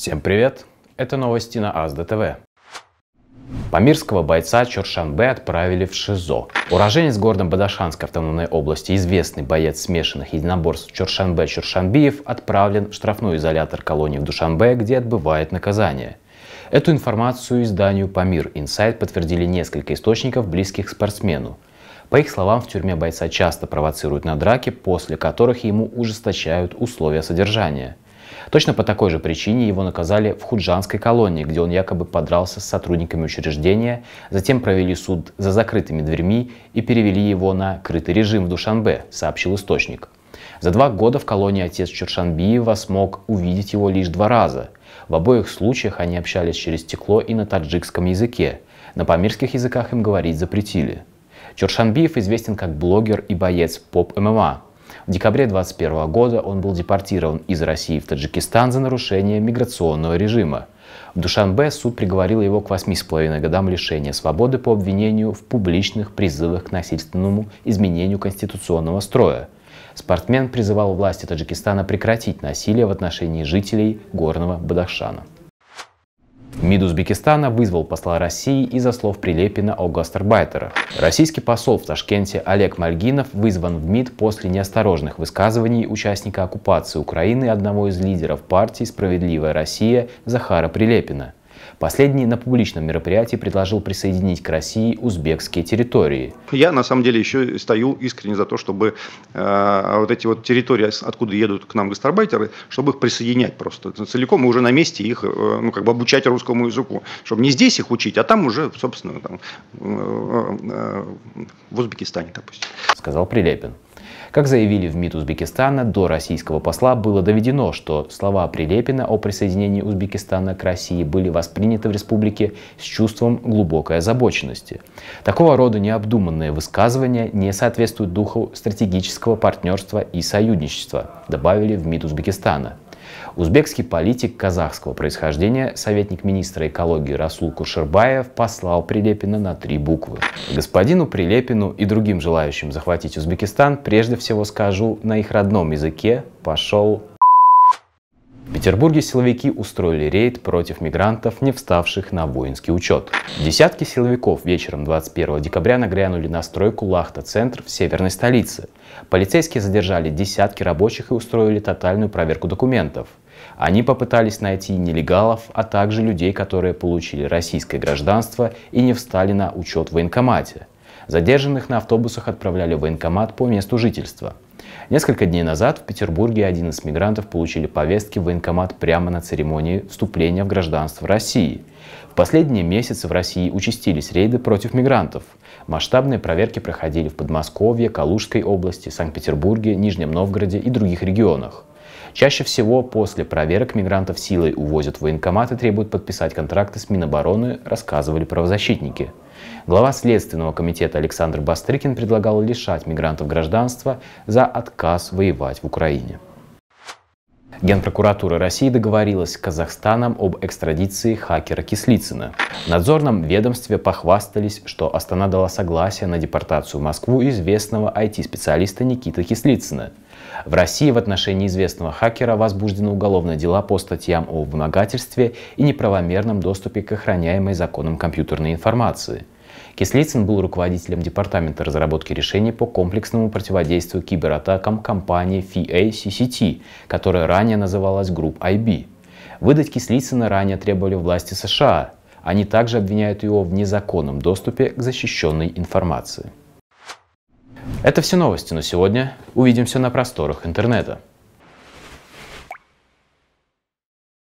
Всем привет! Это новости на Азда ТВ. Памирского бойца Чоршанбе отправили в ШИЗО. Уроженец города Бадашанской автономной области, известный боец смешанных единоборств Чоршанбе Чоршанбиев отправлен в штрафной изолятор колонии в Душанбе, где отбывает наказание. Эту информацию изданию «Памир Инсайт» подтвердили несколько источников, близких к спортсмену. По их словам, в тюрьме бойца часто провоцируют на драки, после которых ему ужесточают условия содержания – Точно по такой же причине его наказали в Худжанской колонии, где он якобы подрался с сотрудниками учреждения, затем провели суд за закрытыми дверьми и перевели его на крытый режим в Душанбе, сообщил источник. За два года в колонии отец Чуршанбиева смог увидеть его лишь два раза. В обоих случаях они общались через стекло и на таджикском языке. На памирских языках им говорить запретили. Чуршанбиев известен как блогер и боец поп-ММА. В декабре 2021 года он был депортирован из России в Таджикистан за нарушение миграционного режима. В Душанбе суд приговорил его к 8,5 годам лишения свободы по обвинению в публичных призывах к насильственному изменению конституционного строя. Спортсмен призывал власти Таджикистана прекратить насилие в отношении жителей горного Бадахшана. МИД Узбекистана вызвал посла России из-за слов Прилепина о гастарбайтерах. Российский посол в Ташкенте Олег Мальгинов вызван в МИД после неосторожных высказываний участника оккупации Украины одного из лидеров партии «Справедливая Россия» Захара Прилепина. Последний на публичном мероприятии предложил присоединить к России узбекские территории. Я на самом деле еще стою искренне за то, чтобы э, вот эти вот территории, откуда едут к нам гастарбайтеры, чтобы их присоединять просто ну, целиком и уже на месте их э, ну, как бы обучать русскому языку. Чтобы не здесь их учить, а там уже, собственно, там, э, э, э в Узбекистане, допустим. Сказал Прилепин. Как заявили в МИД Узбекистана, до российского посла было доведено, что слова Прилепина о присоединении Узбекистана к России были восприняты в республике с чувством глубокой озабоченности. Такого рода необдуманные высказывания не соответствуют духу стратегического партнерства и союзничества, добавили в МИД Узбекистана. Узбекский политик казахского происхождения, советник министра экологии Расул Кушербаев послал Прилепина на три буквы. Господину Прилепину и другим желающим захватить Узбекистан, прежде всего скажу на их родном языке, пошел в Петербурге силовики устроили рейд против мигрантов, не вставших на воинский учет. Десятки силовиков вечером 21 декабря нагрянули на стройку Лахта-центр в северной столице. Полицейские задержали десятки рабочих и устроили тотальную проверку документов. Они попытались найти нелегалов, а также людей, которые получили российское гражданство и не встали на учет в военкомате. Задержанных на автобусах отправляли в военкомат по месту жительства. Несколько дней назад в Петербурге один из мигрантов получили повестки в военкомат прямо на церемонии вступления в гражданство России. В последние месяцы в России участились рейды против мигрантов. Масштабные проверки проходили в Подмосковье, Калужской области, Санкт-Петербурге, Нижнем Новгороде и других регионах. Чаще всего после проверок мигрантов силой увозят в военкомат и требуют подписать контракты с Минобороны, рассказывали правозащитники. Глава Следственного комитета Александр Бастрыкин предлагал лишать мигрантов гражданства за отказ воевать в Украине. Генпрокуратура России договорилась с Казахстаном об экстрадиции хакера Кислицына. В надзорном ведомстве похвастались, что Астана дала согласие на депортацию в Москву известного IT-специалиста Никиты Кислицына. В России в отношении известного хакера возбуждены уголовные дела по статьям о вымогательстве и неправомерном доступе к охраняемой законом компьютерной информации. Кислицын был руководителем департамента разработки решений по комплексному противодействию кибератакам компании FIA-CCT, которая ранее называлась Group IB. Выдать Кислицына ранее требовали власти США. Они также обвиняют его в незаконном доступе к защищенной информации. Это все новости на сегодня. Увидимся на просторах интернета.